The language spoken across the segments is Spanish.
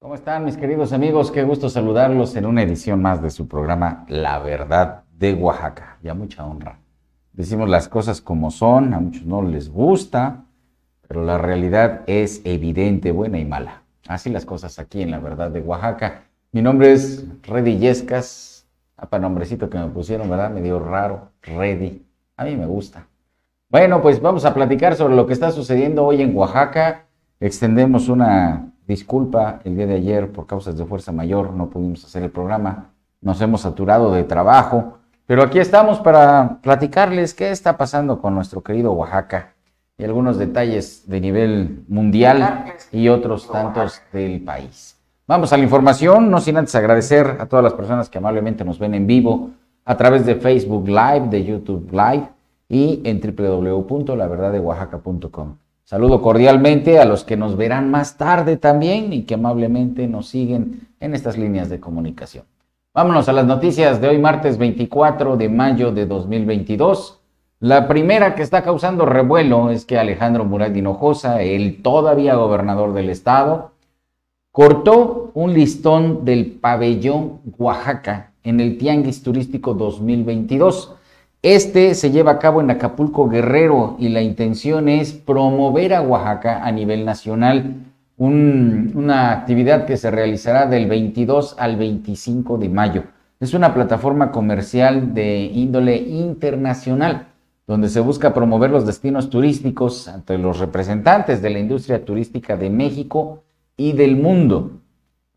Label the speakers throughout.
Speaker 1: ¿Cómo están mis queridos amigos? Qué gusto saludarlos en una edición más de su programa La Verdad de Oaxaca. Ya mucha honra. Decimos las cosas como son, a muchos no les gusta, pero la realidad es evidente, buena y mala. Así las cosas aquí en La Verdad de Oaxaca. Mi nombre es Reddy Yescas. Apa, nombrecito que me pusieron, ¿verdad? Me dio raro. Reddy. A mí me gusta. Bueno, pues vamos a platicar sobre lo que está sucediendo hoy en Oaxaca. Extendemos una disculpa el día de ayer por causas de fuerza mayor, no pudimos hacer el programa, nos hemos saturado de trabajo, pero aquí estamos para platicarles qué está pasando con nuestro querido Oaxaca y algunos detalles de nivel mundial y otros tantos del país. Vamos a la información, no sin antes agradecer a todas las personas que amablemente nos ven en vivo a través de Facebook Live, de YouTube Live y en www.laverdadeoaxaca.com. Saludo cordialmente a los que nos verán más tarde también y que amablemente nos siguen en estas líneas de comunicación. Vámonos a las noticias de hoy martes 24 de mayo de 2022. La primera que está causando revuelo es que Alejandro Murat Hinojosa, el todavía gobernador del estado, cortó un listón del pabellón Oaxaca en el Tianguis Turístico 2022 este se lleva a cabo en Acapulco Guerrero y la intención es promover a Oaxaca a nivel nacional, una actividad que se realizará del 22 al 25 de mayo. Es una plataforma comercial de índole internacional donde se busca promover los destinos turísticos ante los representantes de la industria turística de México y del mundo.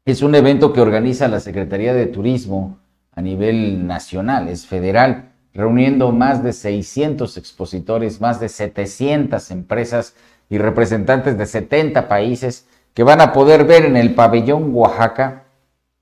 Speaker 1: Es un evento que organiza la Secretaría de Turismo a nivel nacional, es federal, reuniendo más de 600 expositores, más de 700 empresas y representantes de 70 países que van a poder ver en el pabellón Oaxaca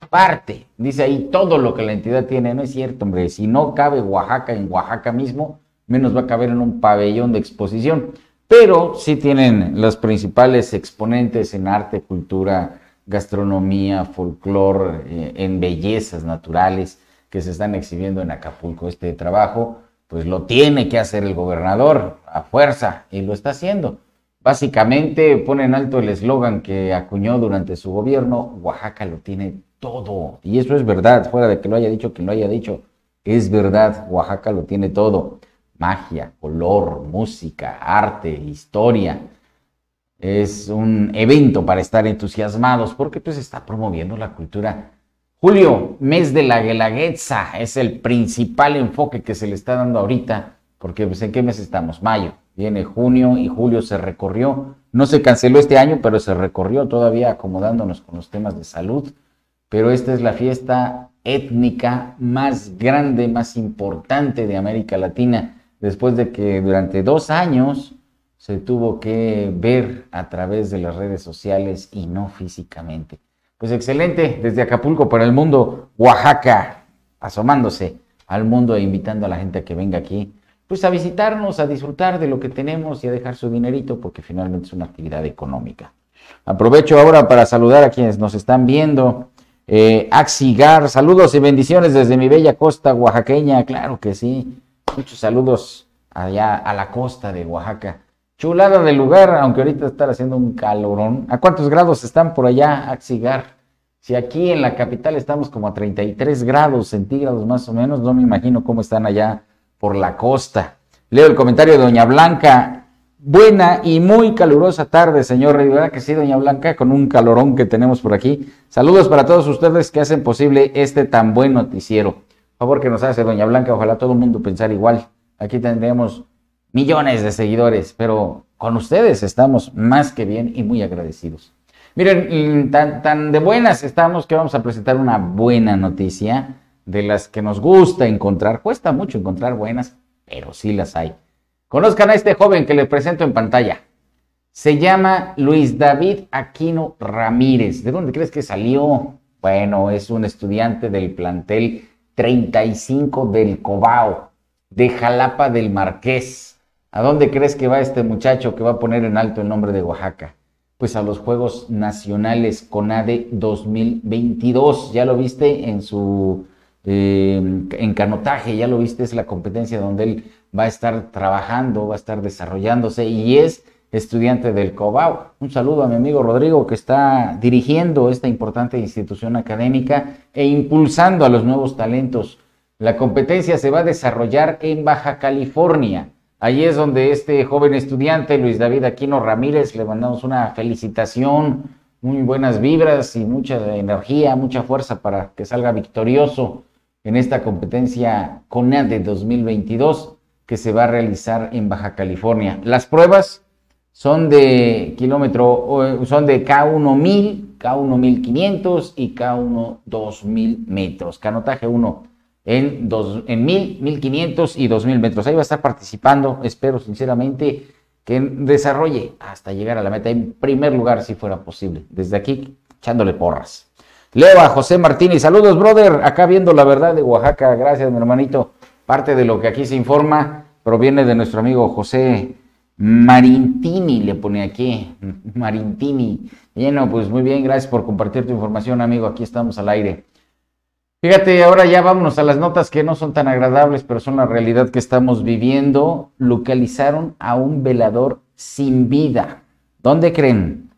Speaker 1: parte, dice ahí todo lo que la entidad tiene, no es cierto, hombre, si no cabe Oaxaca en Oaxaca mismo, menos va a caber en un pabellón de exposición, pero sí tienen los principales exponentes en arte, cultura, gastronomía, folclore, eh, en bellezas naturales, que se están exhibiendo en Acapulco. Este trabajo, pues lo tiene que hacer el gobernador a fuerza y lo está haciendo. Básicamente pone en alto el eslogan que acuñó durante su gobierno, Oaxaca lo tiene todo. Y eso es verdad, fuera de que lo haya dicho que lo haya dicho, es verdad, Oaxaca lo tiene todo. Magia, color, música, arte, historia. Es un evento para estar entusiasmados porque pues está promoviendo la cultura Julio, mes de la guelaguetza, es el principal enfoque que se le está dando ahorita, porque pues, ¿en qué mes estamos? Mayo, viene junio y julio se recorrió, no se canceló este año, pero se recorrió todavía acomodándonos con los temas de salud, pero esta es la fiesta étnica más grande, más importante de América Latina, después de que durante dos años se tuvo que ver a través de las redes sociales y no físicamente. Pues excelente, desde Acapulco para el mundo, Oaxaca, asomándose al mundo e invitando a la gente a que venga aquí, pues a visitarnos, a disfrutar de lo que tenemos y a dejar su dinerito, porque finalmente es una actividad económica. Aprovecho ahora para saludar a quienes nos están viendo. Eh, Axigar, saludos y bendiciones desde mi bella costa oaxaqueña, claro que sí. Muchos saludos allá a la costa de Oaxaca. Chulada del lugar, aunque ahorita está haciendo un calorón. ¿A cuántos grados están por allá, Axigar? Si aquí en la capital estamos como a 33 grados centígrados más o menos, no me imagino cómo están allá por la costa. Leo el comentario de Doña Blanca. Buena y muy calurosa tarde, señor ¿Verdad que sí, Doña Blanca, con un calorón que tenemos por aquí. Saludos para todos ustedes que hacen posible este tan buen noticiero. Por favor que nos hace Doña Blanca, ojalá todo el mundo pensar igual. Aquí tendremos millones de seguidores, pero con ustedes estamos más que bien y muy agradecidos. Miren, mm, tan, tan de buenas estamos que vamos a presentar una buena noticia de las que nos gusta encontrar. Cuesta mucho encontrar buenas, pero sí las hay. Conozcan a este joven que les presento en pantalla. Se llama Luis David Aquino Ramírez. ¿De dónde crees que salió? Bueno, es un estudiante del plantel 35 del Cobao, de Jalapa del Marqués. ¿A dónde crees que va este muchacho que va a poner en alto el nombre de Oaxaca? Pues a los Juegos Nacionales CONADE 2022. Ya lo viste en su eh, encanotaje, ya lo viste, es la competencia donde él va a estar trabajando, va a estar desarrollándose y es estudiante del COBAO. Un saludo a mi amigo Rodrigo que está dirigiendo esta importante institución académica e impulsando a los nuevos talentos. La competencia se va a desarrollar en Baja California Allí es donde este joven estudiante, Luis David Aquino Ramírez, le mandamos una felicitación, muy buenas vibras y mucha energía, mucha fuerza para que salga victorioso en esta competencia de 2022 que se va a realizar en Baja California. Las pruebas son de kilómetro, eh, son de k 1000, k 1500 y k 12000 metros. Canotaje 1 en, dos, en 1000, 1500 y mil metros. Ahí va a estar participando, espero sinceramente que desarrolle hasta llegar a la meta en primer lugar si fuera posible. Desde aquí echándole porras. a José Martínez, saludos brother, acá viendo la verdad de Oaxaca, gracias mi hermanito. Parte de lo que aquí se informa proviene de nuestro amigo José Marintini, le pone aquí, Marintini. Bueno, pues muy bien, gracias por compartir tu información amigo, aquí estamos al aire. Fíjate, ahora ya vámonos a las notas que no son tan agradables, pero son la realidad que estamos viviendo. Localizaron a un velador sin vida. ¿Dónde creen?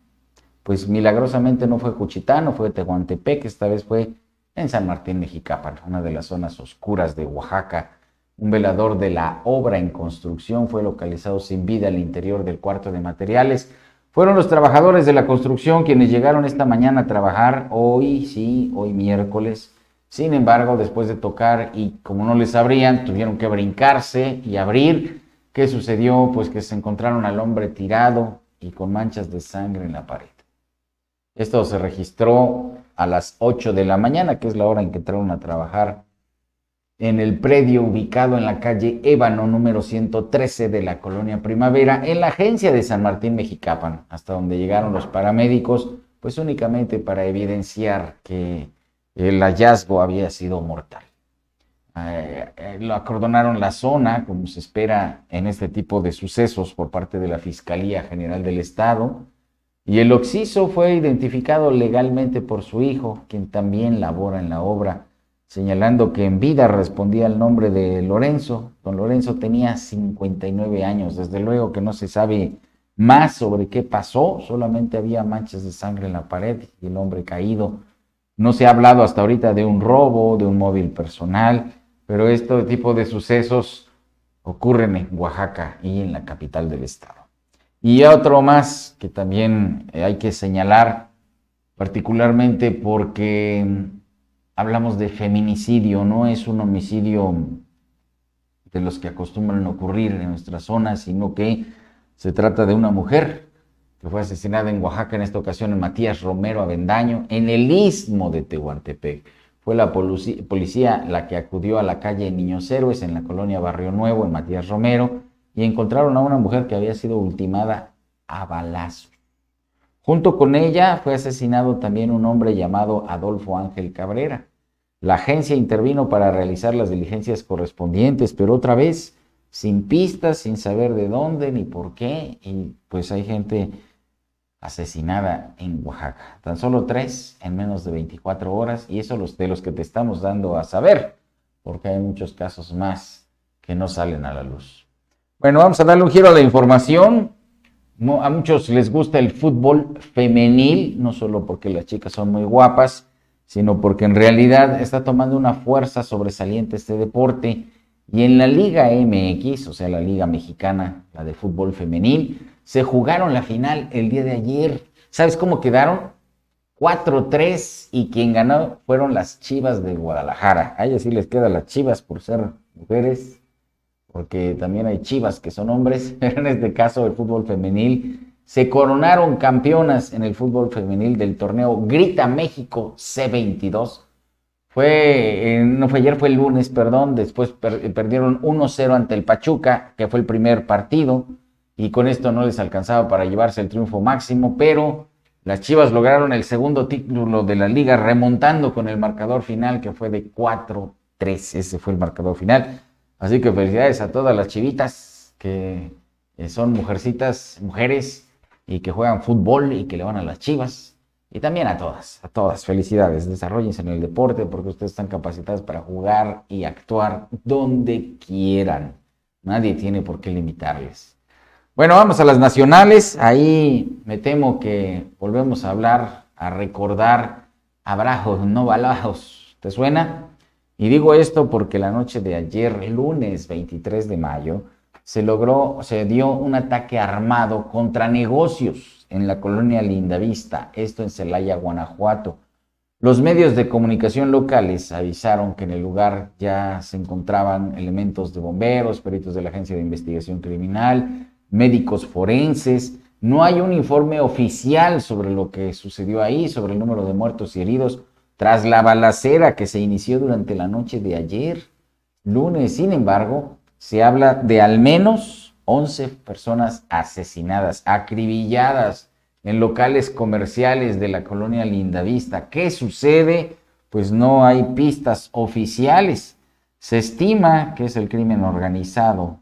Speaker 1: Pues milagrosamente no fue no fue Tehuantepec, esta vez fue en San Martín Mexicapan, una de las zonas oscuras de Oaxaca. Un velador de la obra en construcción fue localizado sin vida al interior del cuarto de materiales. Fueron los trabajadores de la construcción quienes llegaron esta mañana a trabajar, hoy, sí, hoy miércoles sin embargo, después de tocar y como no les abrían, tuvieron que brincarse y abrir. ¿Qué sucedió? Pues que se encontraron al hombre tirado y con manchas de sangre en la pared. Esto se registró a las 8 de la mañana, que es la hora en que entraron a trabajar en el predio ubicado en la calle Ébano número 113 de la colonia Primavera, en la agencia de San Martín Mexicapan, hasta donde llegaron los paramédicos, pues únicamente para evidenciar que el hallazgo había sido mortal. Eh, eh, lo acordonaron la zona, como se espera en este tipo de sucesos por parte de la Fiscalía General del Estado, y el occiso fue identificado legalmente por su hijo, quien también labora en la obra, señalando que en vida respondía al nombre de Lorenzo. Don Lorenzo tenía 59 años, desde luego que no se sabe más sobre qué pasó, solamente había manchas de sangre en la pared y el hombre caído no se ha hablado hasta ahorita de un robo, de un móvil personal, pero este tipo de sucesos ocurren en Oaxaca y en la capital del estado. Y otro más que también eh, hay que señalar, particularmente porque mm, hablamos de feminicidio, no es un homicidio de los que acostumbran ocurrir en nuestra zona, sino que se trata de una mujer que fue asesinada en Oaxaca, en esta ocasión en Matías Romero Avendaño, en el istmo de Tehuantepec. Fue la policía la que acudió a la calle Niños Héroes en la colonia Barrio Nuevo, en Matías Romero, y encontraron a una mujer que había sido ultimada a balazo Junto con ella fue asesinado también un hombre llamado Adolfo Ángel Cabrera. La agencia intervino para realizar las diligencias correspondientes, pero otra vez sin pistas, sin saber de dónde ni por qué, y pues hay gente asesinada en Oaxaca. Tan solo tres en menos de 24 horas y eso los, de los que te estamos dando a saber, porque hay muchos casos más que no salen a la luz. Bueno, vamos a darle un giro a la información. A muchos les gusta el fútbol femenil, no solo porque las chicas son muy guapas, sino porque en realidad está tomando una fuerza sobresaliente este deporte. Y en la Liga MX, o sea, la Liga Mexicana, la de fútbol femenil, se jugaron la final el día de ayer. ¿Sabes cómo quedaron? 4-3 y quien ganó fueron las Chivas de Guadalajara. Ahí así sí les queda las Chivas por ser mujeres, porque también hay Chivas que son hombres, pero en este caso el fútbol femenil. Se coronaron campeonas en el fútbol femenil del torneo Grita México C22. Fue, eh, no fue ayer, fue el lunes, perdón. Después eh, perdieron 1-0 ante el Pachuca, que fue el primer partido y con esto no les alcanzaba para llevarse el triunfo máximo, pero las Chivas lograron el segundo título de la liga remontando con el marcador final que fue de 4-3, ese fue el marcador final. Así que felicidades a todas las chivitas que eh, son mujercitas, mujeres y que juegan fútbol y que le van a las Chivas. Y también a todas, a todas, felicidades. Desarrollense en el deporte porque ustedes están capacitadas para jugar y actuar donde quieran. Nadie tiene por qué limitarles. Bueno, vamos a las nacionales. Ahí me temo que volvemos a hablar, a recordar abrazos, no Balajos. ¿Te suena? Y digo esto porque la noche de ayer, lunes 23 de mayo, se logró, se dio un ataque armado contra negocios en la colonia Lindavista, esto en Celaya, Guanajuato. Los medios de comunicación locales avisaron que en el lugar ya se encontraban elementos de bomberos, peritos de la Agencia de Investigación Criminal, médicos forenses, no hay un informe oficial sobre lo que sucedió ahí, sobre el número de muertos y heridos tras la balacera que se inició durante la noche de ayer, lunes. Sin embargo, se habla de al menos 11 personas asesinadas, acribilladas en locales comerciales de la colonia Lindavista. ¿Qué sucede? Pues no hay pistas oficiales. Se estima que es el crimen organizado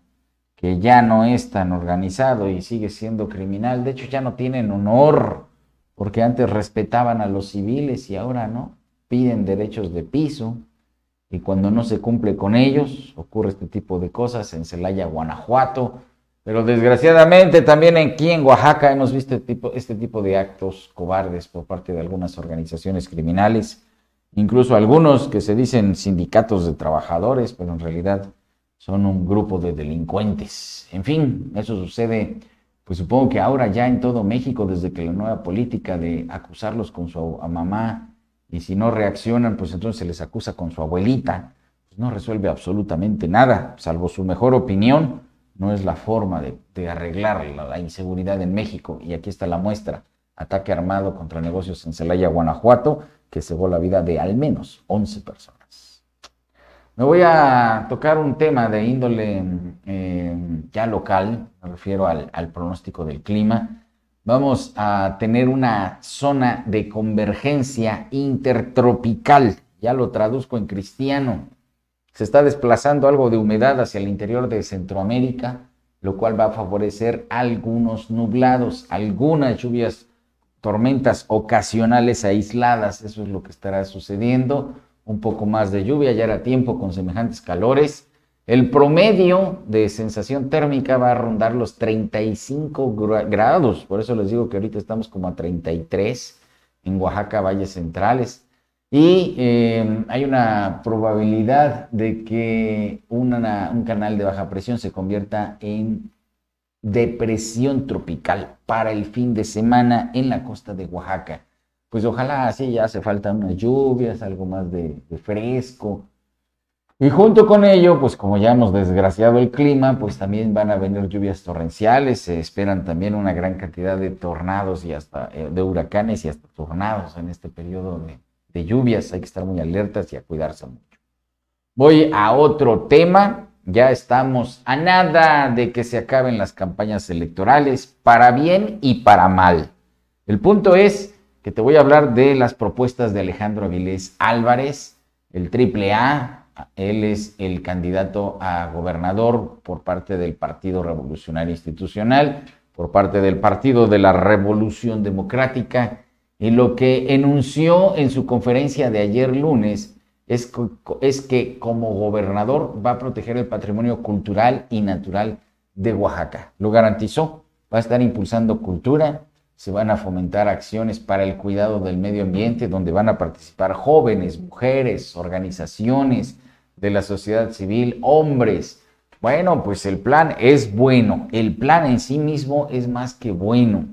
Speaker 1: que ya no es tan organizado y sigue siendo criminal. De hecho, ya no tienen honor, porque antes respetaban a los civiles y ahora no. Piden derechos de piso y cuando no se cumple con ellos, ocurre este tipo de cosas en Celaya, Guanajuato. Pero desgraciadamente también aquí en Oaxaca hemos visto este tipo, este tipo de actos cobardes por parte de algunas organizaciones criminales, incluso algunos que se dicen sindicatos de trabajadores, pero en realidad son un grupo de delincuentes. En fin, eso sucede, pues supongo que ahora ya en todo México, desde que la nueva política de acusarlos con su mamá y si no reaccionan, pues entonces se les acusa con su abuelita, pues no resuelve absolutamente nada, salvo su mejor opinión, no es la forma de, arreglar la, inseguridad en México. Y aquí está la muestra, ataque armado contra negocios en Celaya, Guanajuato, que cegó la vida de al menos 11 personas. Me voy a tocar un tema de índole em, ya local, me refiero al, al, pronóstico del clima. Vamos a tener una zona de convergencia intertropical, ya lo traduzco en cristiano. Se está desplazando algo de humedad hacia el interior de Centroamérica, lo cual va a favorecer algunos nublados, algunas lluvias, tormentas ocasionales aisladas, eso es lo que estará sucediendo un poco más de lluvia, ya era tiempo con semejantes calores. El promedio de sensación térmica va a rondar los 35 grados, por eso les digo que ahorita estamos como a 33 en Oaxaca, Valles Centrales. Y em, hay una probabilidad de que un canal de baja presión se convierta en depresión tropical para el fin de semana en la costa de Oaxaca pues ojalá así ya hace falta unas lluvias, algo más de, fresco. Y junto con ello, pues como ya hemos desgraciado el clima, pues también van a venir lluvias torrenciales, se esperan también una gran cantidad de tornados y hasta eh, de huracanes y hasta tornados en este periodo de, de lluvias, hay que estar muy alertas y a cuidarse mucho. Voy a otro tema, ya estamos a nada de que se acaben las campañas electorales, para bien y para mal. El punto es que te voy a hablar de las propuestas de Alejandro Avilés Álvarez, el triple A. Él es el candidato a gobernador por parte del Partido Revolucionario Institucional, por parte del Partido de la Revolución Democrática. Y lo que enunció en su conferencia de ayer lunes es es que como gobernador va a proteger el patrimonio cultural y natural de Oaxaca. Lo garantizó, va a estar impulsando cultura, se van a fomentar acciones para el cuidado del medio ambiente, donde van a participar jóvenes, mujeres, organizaciones de la sociedad civil, hombres. Bueno, pues el plan es bueno, el plan en sí mismo es más que bueno.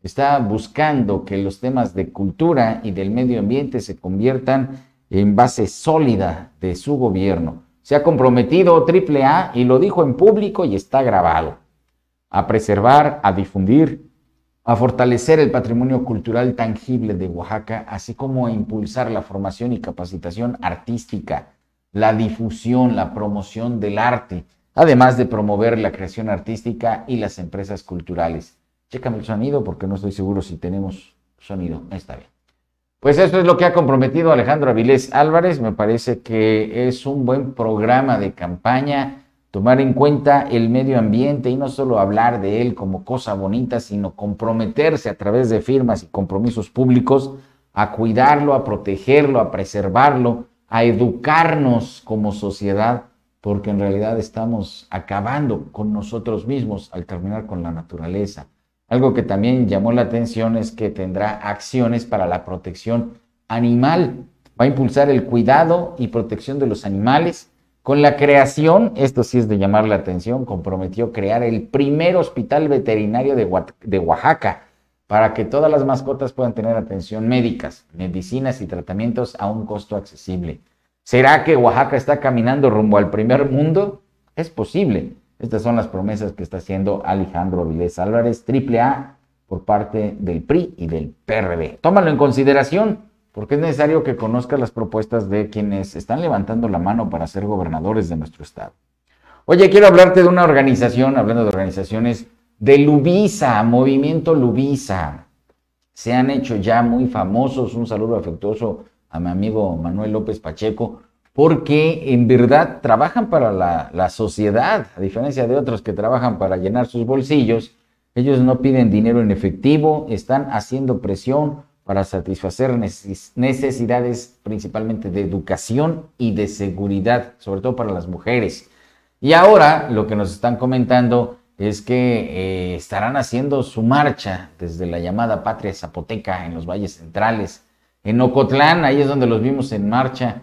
Speaker 1: Está buscando que los temas de cultura y del medio ambiente se conviertan en base sólida de su gobierno. Se ha comprometido AAA y lo dijo en público y está grabado a preservar, a difundir a fortalecer el patrimonio cultural tangible de Oaxaca, así como a impulsar la formación y capacitación artística, la difusión, la promoción del arte, además de promover la creación artística y las empresas culturales. Chécame el sonido porque no estoy seguro si tenemos sonido. Está bien. Pues esto es lo que ha comprometido Alejandro Avilés Álvarez. Me parece que es un buen programa de campaña tomar en cuenta el medio ambiente y no solo hablar de él como cosa bonita, sino comprometerse a través de firmas y compromisos públicos a cuidarlo, a protegerlo, a preservarlo, a educarnos como sociedad, porque en realidad estamos acabando con nosotros mismos al terminar con la naturaleza. Algo que también llamó la atención es que tendrá acciones para la protección animal. Va a impulsar el cuidado y protección de los animales, con la creación, esto sí es de llamar la atención, comprometió crear el primer hospital veterinario de, Oaxaca para que todas las mascotas puedan tener atención médicas, medicinas y tratamientos a un costo accesible. ¿Será que Oaxaca está caminando rumbo al primer mundo? Es posible. Estas son las promesas que está haciendo Alejandro Vilés Álvarez, triple A, por parte del PRI y del PRD. Tómalo en consideración porque es necesario que conozcas las propuestas de quienes están levantando la mano para ser gobernadores de nuestro estado. Oye, quiero hablarte de una organización, hablando de organizaciones, de Lubisa, Movimiento Lubisa. Se han hecho ya muy famosos, un saludo afectuoso a mi amigo Manuel López Pacheco, porque en verdad trabajan para la, la sociedad, a diferencia de otros que trabajan para llenar sus bolsillos. Ellos no piden dinero en efectivo, están haciendo presión para satisfacer necesidades principalmente de educación y de seguridad, sobre todo para las mujeres. Y ahora lo que nos están comentando es que eh, estarán haciendo su marcha desde la llamada Patria Zapoteca en los valles centrales. En Ocotlán, ahí es donde los vimos en marcha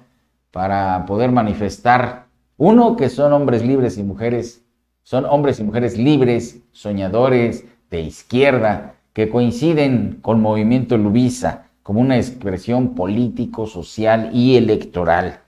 Speaker 1: para poder manifestar, uno, que son hombres libres y mujeres, son hombres y mujeres libres, soñadores, de izquierda, que coinciden con Movimiento Lubiza como una expresión político, social y electoral.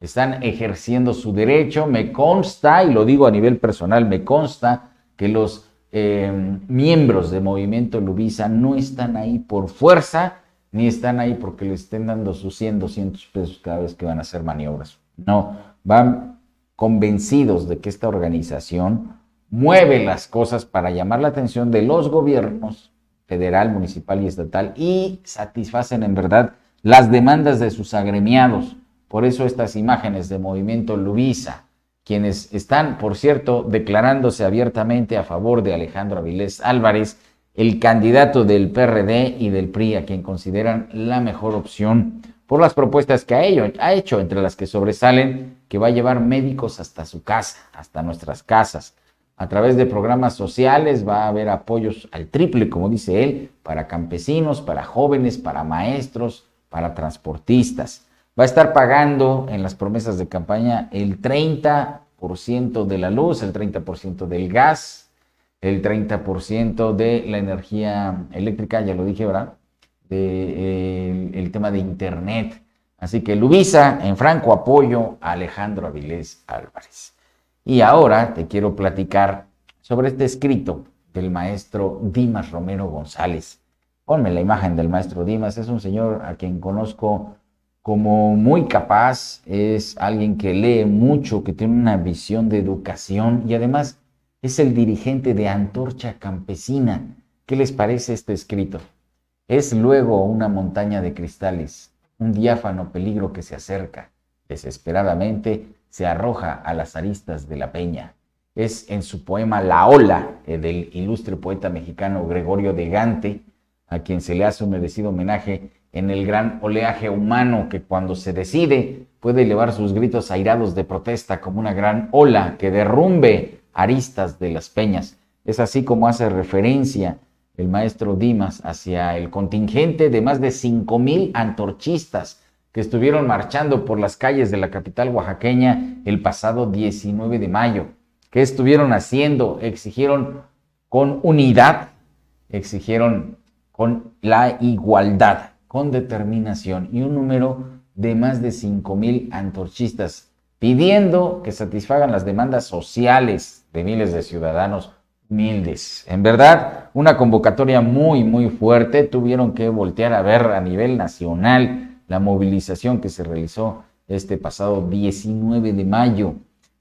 Speaker 1: Están ejerciendo su derecho, me consta, y lo digo a nivel personal, me consta que los eh, miembros de Movimiento Lubiza no están ahí por fuerza, ni están ahí porque le estén dando sus 100, 200 pesos cada vez que van a hacer maniobras. No, van convencidos de que esta organización mueve las cosas para llamar la atención de los gobiernos federal, municipal y estatal y satisfacen en verdad las demandas de sus agremiados. Por eso estas imágenes de Movimiento Lubisa, quienes están, por cierto, declarándose abiertamente a favor de Alejandro Avilés Álvarez, el candidato del PRD y del PRI, a quien consideran la mejor opción por las propuestas que ha hecho, entre las que sobresalen que va a llevar médicos hasta su casa, hasta nuestras casas, a través de programas sociales va a haber apoyos al triple, como dice él, para campesinos, para jóvenes, para maestros, para transportistas. Va a estar pagando en las promesas de campaña el 30% de la luz, el 30% del gas, el 30% de la energía eléctrica, ya lo dije, ¿verdad? De, el, tema de internet. Así que Luisa, en franco apoyo a Alejandro Avilés Álvarez. Y ahora te quiero platicar sobre este escrito del maestro Dimas Romero González. Ponme la imagen del maestro Dimas, es un señor a quien conozco como muy capaz, es alguien que lee mucho, que tiene una visión de educación y además es el dirigente de Antorcha Campesina. ¿Qué les parece este escrito? Es luego una montaña de cristales, un diáfano peligro que se acerca. Desesperadamente se arroja a las aristas de la peña. Es en su poema La Ola eh, del ilustre poeta mexicano Gregorio de Gante, a quien se le hace un merecido homenaje en el gran oleaje humano que cuando se decide puede elevar sus gritos airados de protesta como una gran ola que derrumbe aristas de las peñas. Es así como hace referencia el maestro Dimas hacia el contingente de más de 5.000 antorchistas estuvieron marchando por las calles de la capital oaxaqueña el pasado 19 de mayo. ¿Qué estuvieron haciendo? Exigieron con unidad, exigieron con la igualdad, con determinación y un número de más de mil antorchistas pidiendo que satisfagan las demandas sociales de miles de ciudadanos humildes. En verdad, una convocatoria muy, muy fuerte. Tuvieron que voltear a ver a nivel nacional la movilización que se realizó este pasado 19 de mayo.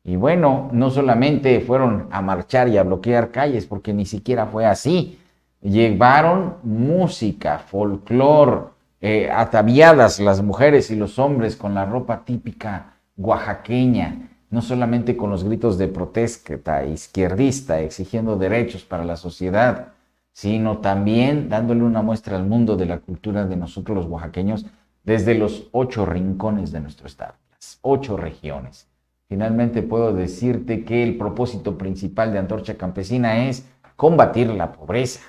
Speaker 1: Y bueno, no solamente fueron a marchar y a bloquear calles, porque ni siquiera fue así. Llevaron música, folclor, eh, ataviadas las mujeres y los hombres con la ropa típica oaxaqueña, no solamente con los gritos de protesta izquierdista exigiendo derechos para la sociedad, sino también dándole una muestra al mundo de la cultura de nosotros los oaxaqueños desde los ocho rincones de nuestro estado, las ocho regiones. Finalmente puedo decirte que el propósito principal de Antorcha Campesina es combatir la pobreza.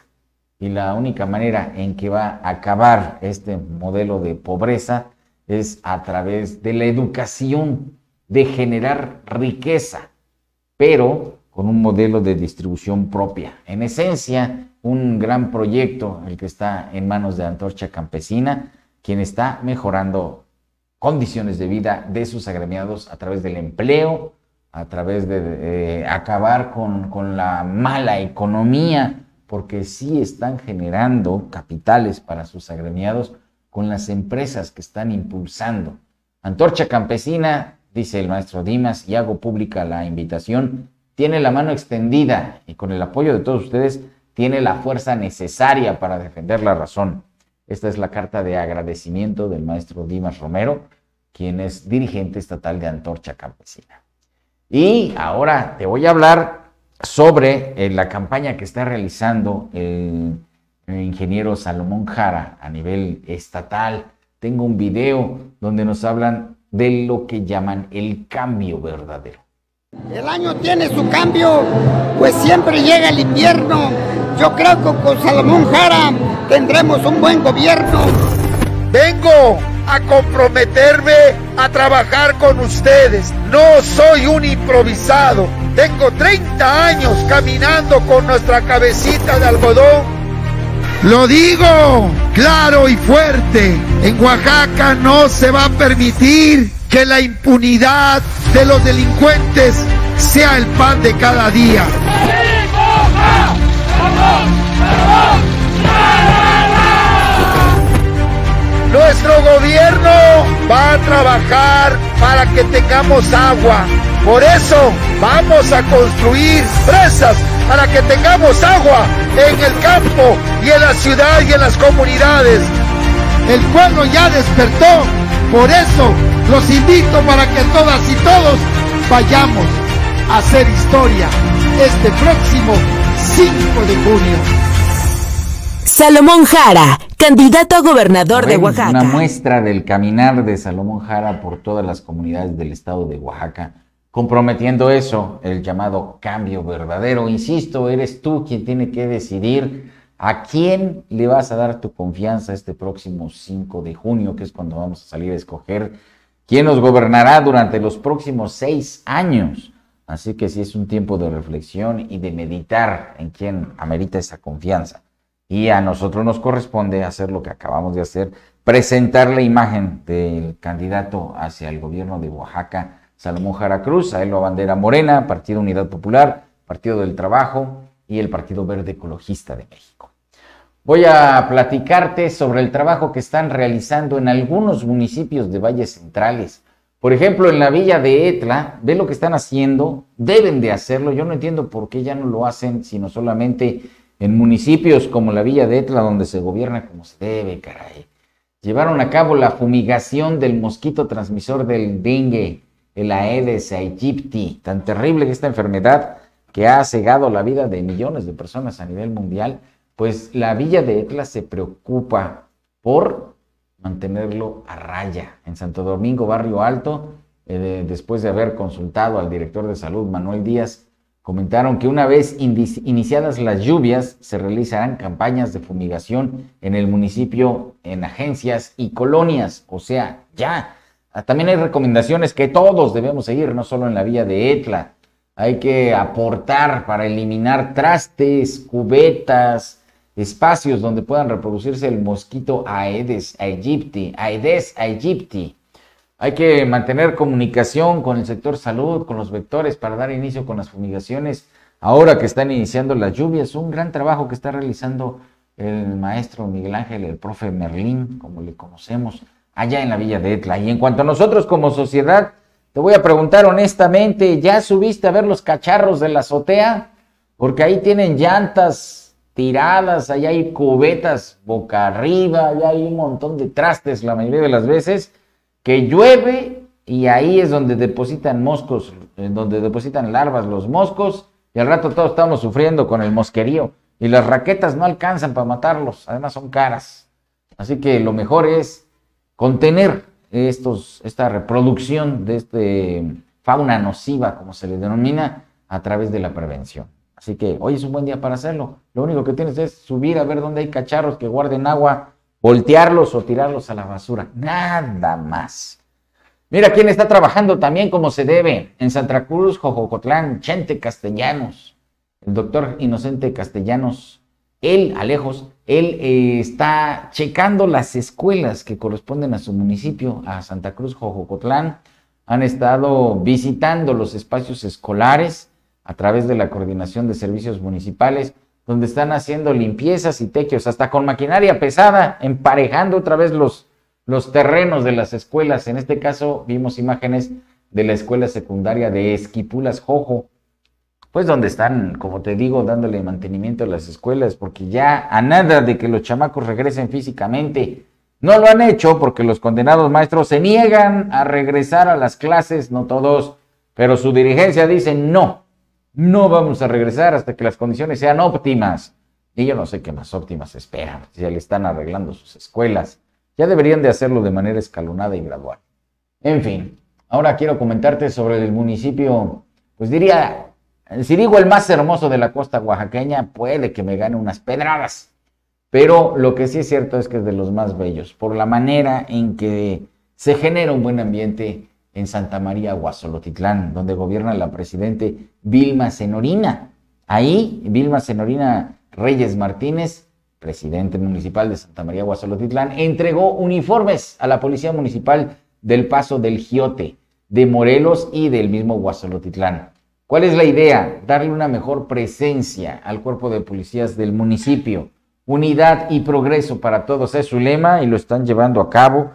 Speaker 1: Y la única manera en que va a acabar este modelo de pobreza es a través de la educación, de generar riqueza, pero con un modelo de distribución propia. En esencia, un gran proyecto el que está en manos de Antorcha Campesina quien está mejorando condiciones de vida de sus agremiados a través del empleo, a través de, acabar con, con la mala economía, porque sí están generando capitales para sus agremiados con las empresas que están impulsando. Antorcha Campesina, dice el maestro Dimas, y hago pública la invitación, tiene la mano extendida y con el apoyo de todos ustedes tiene la fuerza necesaria para defender la razón. Esta es la carta de agradecimiento del maestro Dimas Romero, quien es dirigente estatal de Antorcha Campesina. Y ahora te voy a hablar sobre eh, la campaña que está realizando el ingeniero Salomón Jara a nivel estatal. Tengo un video donde nos hablan de lo que llaman el cambio verdadero. El año tiene su cambio, pues siempre llega el invierno. Yo creo que con Salomón Jara tendremos un buen gobierno. Vengo a comprometerme a trabajar con ustedes. No soy un improvisado. Tengo 30 años caminando con nuestra cabecita de algodón. Lo digo claro y fuerte. En Oaxaca no se va a permitir que la impunidad de los delincuentes sea el pan de cada día. Nuestro gobierno va a trabajar para que tengamos agua. Por eso vamos a construir presas para que tengamos agua en el campo y en la ciudad y en las comunidades. El pueblo ya despertó. Por eso los invito para que todas y todos vayamos a hacer historia este próximo 5 de junio. Salomón Jara, candidato a gobernador de Oaxaca. Una muestra del caminar de Salomón Jara por todas las comunidades del estado de Oaxaca, comprometiendo eso, el llamado cambio verdadero. Insisto, eres tú quien tiene que decidir a quién le vas a dar tu confianza este próximo 5 de junio, que es cuando vamos a salir a escoger ¿Quién nos gobernará durante los próximos seis años. Así que sí es un tiempo de reflexión y de meditar en quién amerita esa confianza. Y a nosotros nos corresponde hacer lo que acabamos de hacer, presentar la imagen del candidato hacia el gobierno de Oaxaca, Salomón Jara Cruz, a él la bandera morena, Partido Unidad Popular, Partido del Trabajo y el Partido Verde Ecologista de México. Voy a platicarte sobre el trabajo que están realizando en algunos municipios de valles centrales. Por ejemplo, en la villa de Etla, ve lo que están haciendo, deben de hacerlo. Yo no entiendo por qué ya no lo hacen, sino solamente en municipios como la villa de Etla, donde se gobierna como se debe, caray. Llevaron a cabo la fumigación del mosquito transmisor del dengue, el Aedes aegypti, tan terrible que esta enfermedad que ha cegado la vida de millones de personas a nivel mundial pues la villa de Etla se preocupa por mantenerlo a raya. En Santo Domingo, Barrio Alto, eh, después de haber consultado al director de salud, Manuel Díaz, comentaron que una vez iniciadas las lluvias, se realizarán campañas de fumigación en el municipio, en agencias y colonias. O sea, ya. Ah, también hay recomendaciones que todos debemos seguir, no solo en la villa de Etla. Hay que aportar para eliminar trastes, cubetas, espacios donde puedan reproducirse el mosquito Aedes aegypti. Aedes aegypti. Hay que mantener comunicación con el sector salud, con los vectores para dar inicio con las fumigaciones. Ahora que están iniciando las lluvias, un gran trabajo que está realizando el maestro Miguel Ángel, el profe Merlín, como le conocemos, allá en la villa de Etla. Y en cuanto a nosotros como sociedad, te voy a preguntar honestamente, ¿ya subiste a ver los cacharros de la azotea? Porque ahí tienen llantas, tiradas, allá hay cubetas boca arriba, allá hay un montón de trastes la mayoría de las veces, que llueve y ahí es donde depositan moscos, donde depositan larvas los moscos y al rato todos estamos sufriendo con el mosquerío y las raquetas no alcanzan para matarlos, además son caras. Así que lo mejor es contener estos, esta reproducción de este fauna nociva, como se le denomina, a través de la prevención. Así que hoy es un buen día para hacerlo. Lo único que tienes es subir a ver dónde hay cacharros que guarden agua, voltearlos o tirarlos a la basura. Nada más. Mira quién está trabajando también como se debe. En Santa Cruz, Jojocotlán, Chente Castellanos. El doctor Inocente Castellanos. Él, a lejos, él eh, está checando las escuelas que corresponden a su municipio, a Santa Cruz, Jojocotlán. Han estado visitando los espacios escolares a través de la Coordinación de Servicios Municipales, donde están haciendo limpiezas y techos, hasta con maquinaria pesada, emparejando otra vez los, los terrenos de las escuelas. En este caso vimos imágenes de la escuela secundaria de Esquipulas Jojo, pues donde están, como te digo, dándole mantenimiento a las escuelas, porque ya a nada de que los chamacos regresen físicamente. No lo han hecho porque los condenados maestros se niegan a regresar a las clases, no todos, pero su dirigencia dice no, no vamos a regresar hasta que las condiciones sean óptimas. Y yo no sé qué más óptimas esperan. Si ya le están arreglando sus escuelas, ya deberían de hacerlo de manera escalonada y gradual. En fin, ahora quiero comentarte sobre el municipio, pues diría, si digo el más hermoso de la costa oaxaqueña, puede que me gane unas pedradas. Pero lo que sí es cierto es que es de los más bellos, por la manera en que se genera un buen ambiente en Santa María Guasolotitlán, donde gobierna la presidente Vilma Senorina. Ahí, Vilma Senorina Reyes Martínez, presidente municipal de Santa María Guasolotitlán, entregó uniformes a la Policía Municipal del Paso del Giote, de Morelos y del mismo Guasolotitlán. ¿Cuál es la idea? Darle una mejor presencia al cuerpo de policías del municipio. Unidad y progreso para todos es su lema y lo están llevando a cabo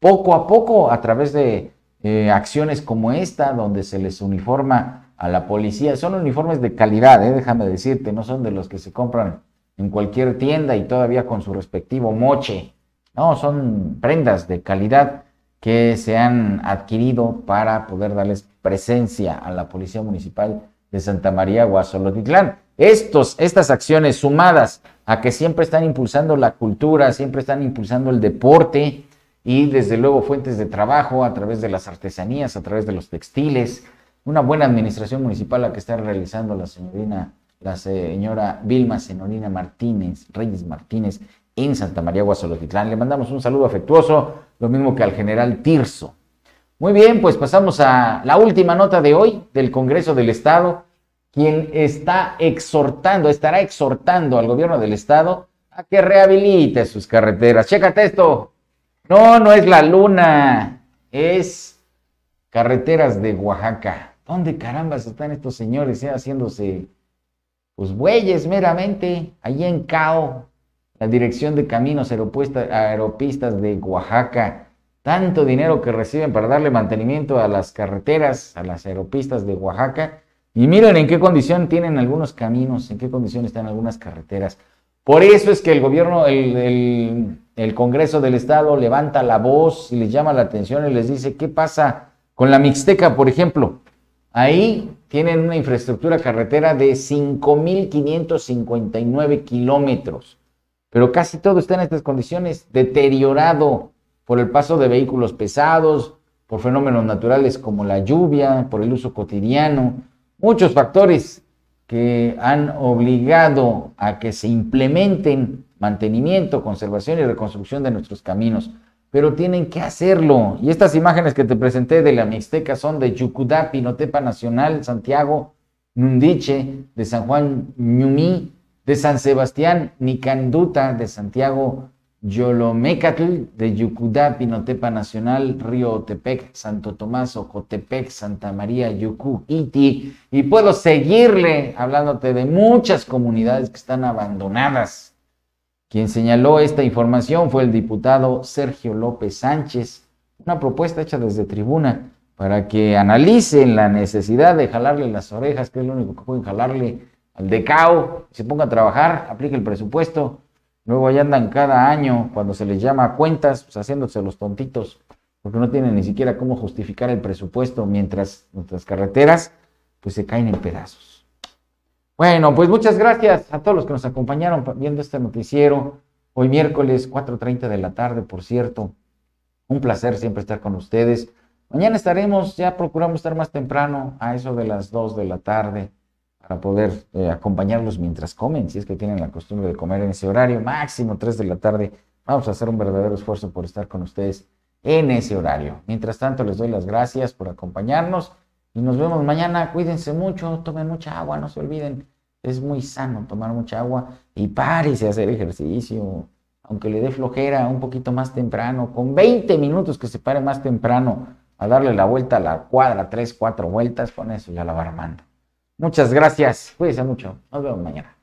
Speaker 1: poco a poco a través de eh, acciones como esta, donde se les uniforma a la policía. Son uniformes de calidad, eh, déjame decirte, no son de los que se compran en cualquier tienda y todavía con su respectivo moche. No, son prendas de calidad que se han adquirido para poder darles presencia a la Policía Municipal de Santa María Guasolotitlán. Estos, estas acciones sumadas a que siempre están impulsando la cultura, siempre están impulsando el deporte, y desde luego fuentes de trabajo a través de las artesanías, a través de los textiles, una buena administración municipal la que está realizando la señorina, la señora Vilma Senorina Martínez, Reyes Martínez, en Santa María Guasolotitlán. Le mandamos un saludo afectuoso, lo mismo que al general Tirso. Muy bien, pues pasamos a la última nota de hoy del Congreso del Estado, quien está exhortando, estará exhortando al gobierno del Estado a que rehabilite sus carreteras. Chécate esto. No, no es la luna, es carreteras de Oaxaca. ¿Dónde carambas están estos señores eh, haciéndose, pues, bueyes meramente? Allí en Cao, la dirección de caminos aeropistas de Oaxaca. Tanto dinero que reciben para darle mantenimiento a las carreteras, a las aeropistas de Oaxaca. Y miren en qué condición tienen algunos caminos, en qué condición están algunas carreteras. Por eso es que el gobierno, el, Congreso del Estado levanta la voz y les llama la atención y les dice, ¿qué pasa con la Mixteca, por ejemplo? Ahí tienen una infraestructura carretera de 5.559 kilómetros, pero casi todo está en estas condiciones, deteriorado por el paso de vehículos pesados, por fenómenos naturales como la lluvia, por el uso cotidiano, muchos factores que han obligado a que se implementen mantenimiento, conservación y reconstrucción de nuestros caminos. Pero tienen que hacerlo. Y estas imágenes que te presenté de la Mixteca son de Yucudá, Pinotepa Nacional, Santiago, Nundiche, de San Juan Ñumí, de San Sebastián, Nicanduta, de Santiago Yolomecatl de Yucudá, Pinotepa Nacional, Río Otepec, Santo Tomás, Ocotepec, Santa María, Yucu, Iti, y puedo seguirle hablándote de muchas comunidades que están abandonadas. Quien señaló esta información fue el diputado Sergio López Sánchez, una propuesta hecha desde tribuna para que analicen la necesidad de jalarle las orejas, que es lo único que pueden jalarle al decao, se ponga a trabajar, aplique el presupuesto Luego ahí andan cada año, cuando se les llama a cuentas, pues haciéndose los tontitos, porque no tienen ni siquiera cómo justificar el presupuesto mientras nuestras carreteras pues se caen en pedazos. Bueno, pues muchas gracias a todos los que nos acompañaron viendo este noticiero. Hoy miércoles 4.30 de la tarde, por cierto. Un placer siempre estar con ustedes. Mañana estaremos, ya procuramos estar más temprano, a eso de las 2 de la tarde poder eh, acompañarlos mientras comen, si es que tienen la costumbre de comer en ese horario, máximo 3 de la tarde. Vamos a hacer un verdadero esfuerzo por estar con ustedes en ese horario. Mientras tanto, les doy las gracias por acompañarnos y nos vemos mañana. Cuídense mucho, tomen mucha agua, no se olviden. Es muy sano tomar mucha agua y párese a hacer ejercicio, aunque le dé flojera un poquito más temprano, con 20 minutos que se pare más temprano a darle la vuelta a la cuadra, 3, 4 vueltas, con eso ya la va armando. Muchas gracias. Cuídense mucho. Nos vemos mañana.